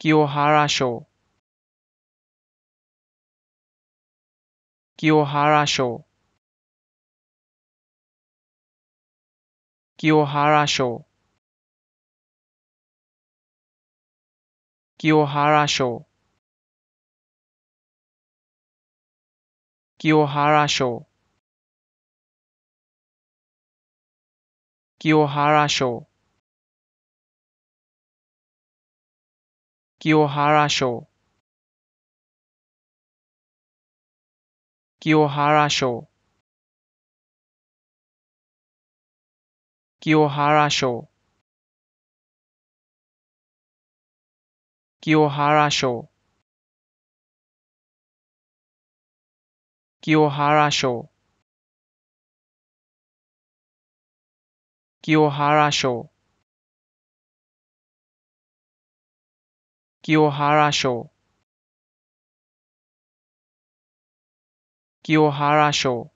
清原町清原町清原町清原町清原町清原町 Kiyohara Show Kiyohara Show Kiyohara Show Kiyohara Show Kiyohara Show Kiyohara Show Kiyohara Show Kiyohara Show